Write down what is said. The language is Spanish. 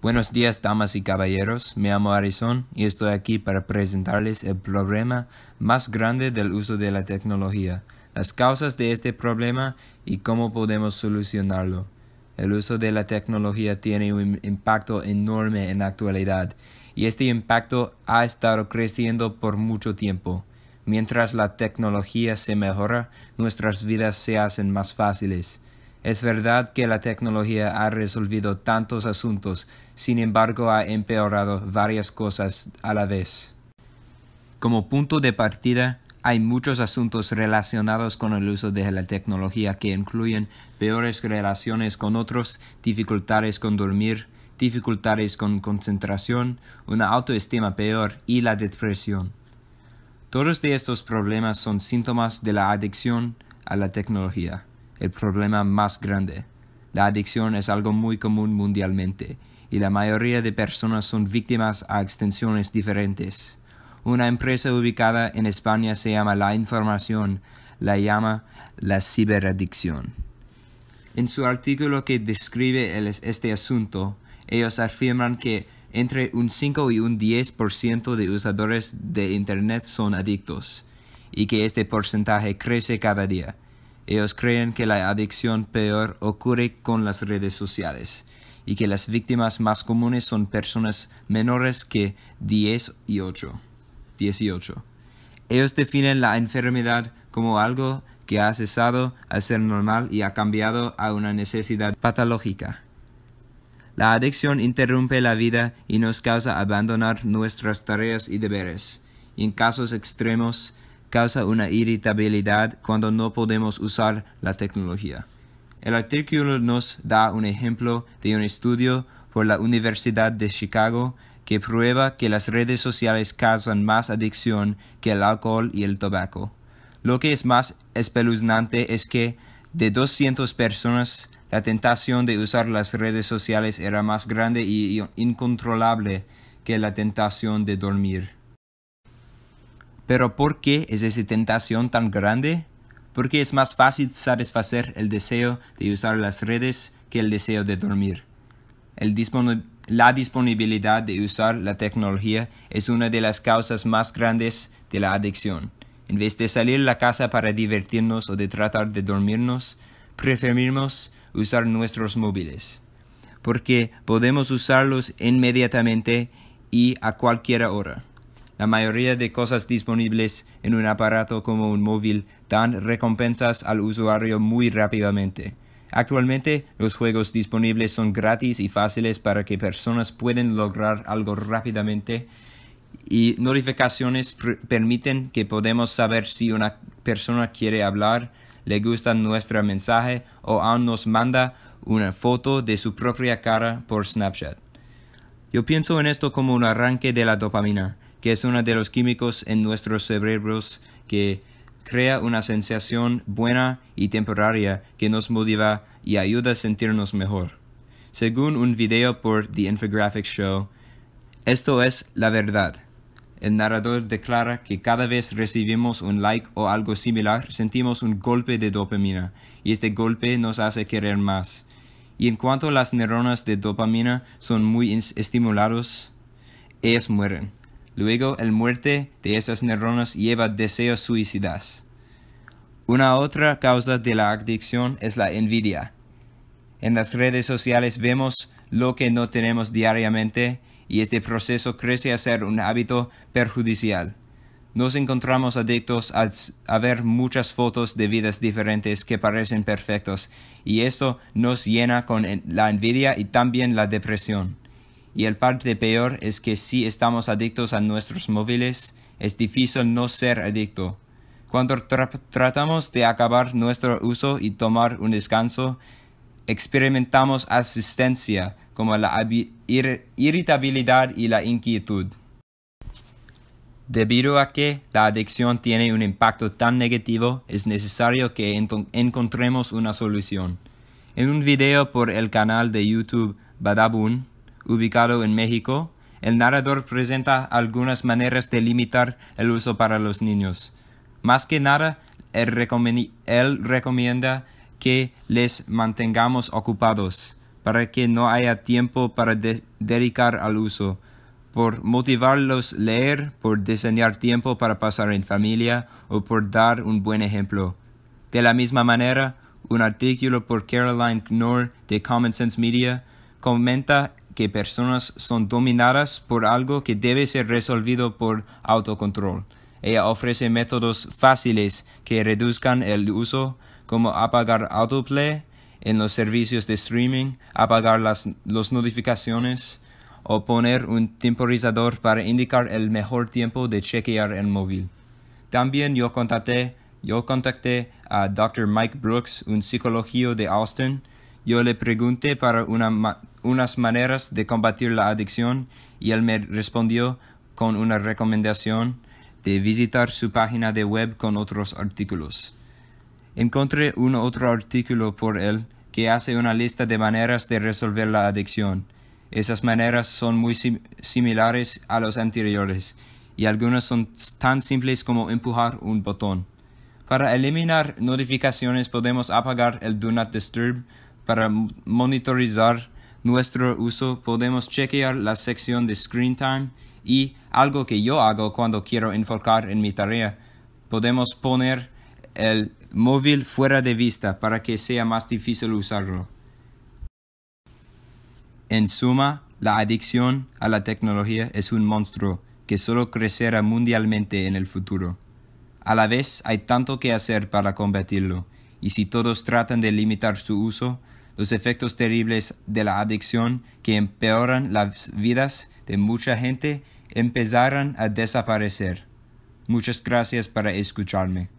Buenos días, damas y caballeros. Me llamo Arizón y estoy aquí para presentarles el problema más grande del uso de la tecnología, las causas de este problema y cómo podemos solucionarlo. El uso de la tecnología tiene un impacto enorme en la actualidad y este impacto ha estado creciendo por mucho tiempo. Mientras la tecnología se mejora, nuestras vidas se hacen más fáciles es verdad que la tecnología ha resolvido tantos asuntos, sin embargo ha empeorado varias cosas a la vez. Como punto de partida, hay muchos asuntos relacionados con el uso de la tecnología que incluyen peores relaciones con otros, dificultades con dormir, dificultades con concentración, una autoestima peor y la depresión. Todos de estos problemas son síntomas de la adicción a la tecnología el problema más grande. La adicción es algo muy común mundialmente y la mayoría de personas son víctimas a extensiones diferentes. Una empresa ubicada en España se llama La Información, la llama la ciberadicción. En su artículo que describe este asunto, ellos afirman que entre un 5 y un 10% de usadores de Internet son adictos y que este porcentaje crece cada día. Ellos creen que la adicción peor ocurre con las redes sociales y que las víctimas más comunes son personas menores que 10 y 8. Ellos definen la enfermedad como algo que ha cesado a ser normal y ha cambiado a una necesidad patológica. La adicción interrumpe la vida y nos causa abandonar nuestras tareas y deberes. Y en casos extremos, causa una irritabilidad cuando no podemos usar la tecnología. El artículo nos da un ejemplo de un estudio por la Universidad de Chicago que prueba que las redes sociales causan más adicción que el alcohol y el tabaco. Lo que es más espeluznante es que de 200 personas la tentación de usar las redes sociales era más grande e incontrolable que la tentación de dormir. Pero ¿por qué es esa tentación tan grande? Porque es más fácil satisfacer el deseo de usar las redes que el deseo de dormir. la disponibilidad de usar la tecnología es una de las causas más grandes de la adicción. En vez de salir a la casa para divertirnos o de tratar de dormirnos, preferimos usar nuestros móviles, porque podemos usarlos inmediatamente y a cualquier hora. La mayoría de cosas disponibles en un aparato como un móvil dan recompensas al usuario muy rápidamente. Actualmente los juegos disponibles son gratis y fáciles para que personas puedan lograr algo rápidamente y notificaciones permiten que podemos saber si una persona quiere hablar, le gusta nuestro mensaje o aún nos manda una foto de su propia cara por Snapchat. Yo pienso en esto como un arranque de la dopamina que es uno de los químicos en nuestros cerebros que crea una sensación buena y temporaria que nos motiva y ayuda a sentirnos mejor. Según un video por The Infographic Show, esto es la verdad. El narrador declara que cada vez recibimos un like o algo similar, sentimos un golpe de dopamina, y este golpe nos hace querer más. Y en cuanto las neuronas de dopamina son muy estimulados, ellas mueren. Luego el muerte de esas neuronas lleva deseos suicidas. Una otra causa de la adicción es la envidia. En las redes sociales vemos lo que no tenemos diariamente y este proceso crece a ser un hábito perjudicial. Nos encontramos adictos a, ver muchas fotos de vidas diferentes que parecen perfectos y esto nos llena con la envidia y también la depresión. Y el parte peor es que si estamos adictos a nuestros móviles, es difícil no ser adicto. Cuando tratamos de acabar nuestro uso y tomar un descanso, experimentamos asistencia como la irritabilidad y la inquietud. Debido a que la adicción tiene un impacto tan negativo, es necesario que encontremos una solución. En un video por el canal de YouTube Badabun, ubicado en México, el narrador presenta algunas maneras de limitar el uso para los niños. Más que nada, él, recomienda que les mantengamos ocupados para que no haya tiempo para dedicar al uso, por motivarlos a leer, por diseñar tiempo para pasar en familia o por dar un buen ejemplo. De la misma manera, un artículo por Caroline Knorr de Common Sense Media comenta que personas son dominadas por algo que debe ser resolvido por autocontrol. Ella ofrece métodos fáciles que reduzcan el uso, como apagar autoplay en los servicios de streaming, apagar las notificaciones o poner un temporizador para indicar el mejor tiempo de chequear el móvil. También yo contacté, yo contacté a Dr. Mike Brooks, un psicólogo de Austin. Yo le pregunté para una unas maneras de combatir la adicción y él me respondió con una recomendación de visitar su página de web con otros artículos. Encontré un otro artículo por él que hace una lista de maneras de resolver la adicción. Esas maneras son muy similares a los anteriores y algunas son tan simples como empujar un botón. Para eliminar notificaciones podemos apagar el Do Not Disturb para monitorizar nuestro uso podemos chequear la sección de Screen Time y algo que yo hago cuando quiero enfocar en mi tarea. Podemos poner el móvil fuera de vista para que sea más difícil usarlo. En suma, la adicción a la tecnología es un monstruo que solo crecerá mundialmente en el futuro. A la vez, hay tanto que hacer para combatirlo, y si todos tratan de limitar su uso, los efectos terribles de la adicción que empeoran las vidas de mucha gente empezarán a desaparecer. Muchas gracias para escucharme.